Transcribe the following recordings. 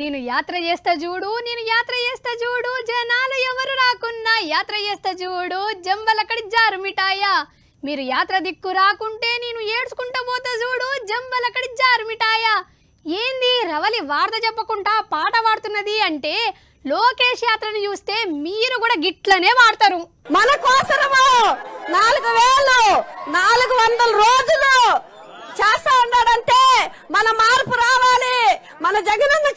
నేను యాత్ర చేస్తా చూడు నేను యాత్ర చేస్తా చూడు జనాలు ఎవరు రాకున్నా యాత్ర చేస్తా చూడు జంబలక్కడి జారు మిఠాయా మీరు యాత్ర దిక్కు రాకుంటే నేను ఏడ్చుకుంటా పోతా చూడు జంబలక్కడి జారు మిఠాయా ఏంది రవలి వార్త చెప్పకుండా పాట పాడుతున్నది అంటే లోకేష్ యాత్రను చూస్తే మీరు కూడా గిట్లనే వాడతారు మన కోసరము నాలుగు వేలు నాలుగు వందల రోజులు చేస్తా ఉన్నాడంటే మన మార్పు రావాలి మన జగనన్న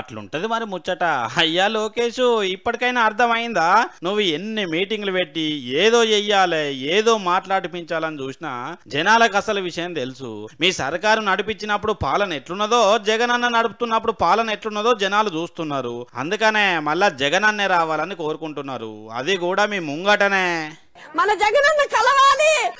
అట్లుంటది మరి ముచ్చట అయ్యా లోకేష్ ఇప్పటికైనా అర్థమైందా నువ్వు ఎన్ని మీటింగ్లు పెట్టి ఏదో చెయ్యాలి ఏదో మాట్లాడిపించాలని చూసినా జనాలకు అసలు విషయం తెలుసు మీ సర్కారు నడిపించినప్పుడు పాలన ఎట్లున్నదో జగన్ అన్న నడుపుతున్నప్పుడు పాలన ఎట్లున్నదో జనాలు చూస్తున్నారు అందుకనే మళ్ళా జగన్ అన్నే రావాలని కోరుకుంటున్నారు అది కూడా మీ ముంగటనే మన అన్న కలవ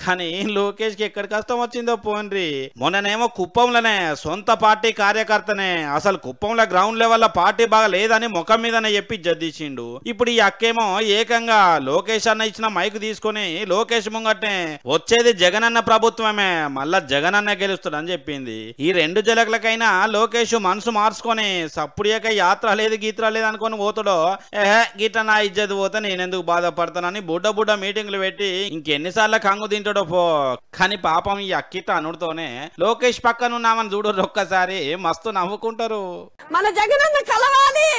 కానీ లోకేష్ కి ఎక్కడ కష్టం వచ్చిందో పోన్రి మొన్ననేమో కుప్పంలోనే సొంత పార్టీ కార్యకర్తనే అసలు కుప్పంలో గ్రౌండ్ లెవెల్ పార్టీ బాగా లేదని ముఖం మీదనే చెప్పి జద్దిచ్చిండు ఇప్పుడు ఈ అక్కేమో ఏకంగా లోకేష్ అన్న ఇచ్చిన మైక్ తీసుకుని లోకేష్ ముంగట్నే వచ్చేది జగనన్న ప్రభుత్వమే మళ్ళా జగనన్న గెలుస్తాడు అని చెప్పింది ఈ రెండు జలకలకైనా లోకేష్ మనసు మార్చుకొని సప్పుడియక యాత్ర లేదు గీత్ర లేదు అనుకుని పోతాడో ఏహే గీట నా ఇజ్జత్ పోతే నేనెందుకు బాధపడతానని బుడ్డ బుడ్డ మీటింగ్లు పెట్టి ఇంకెన్నిసార్లు కంగు తింటాడో పో కానీ పాపం ఈ అక్కిత అనుడుతోనే లోకేష్ పక్కన ఉన్నామని చూడరు ఒక్కసారి మస్తు నవ్వుకుంటారు మన జగన్ కలవాలి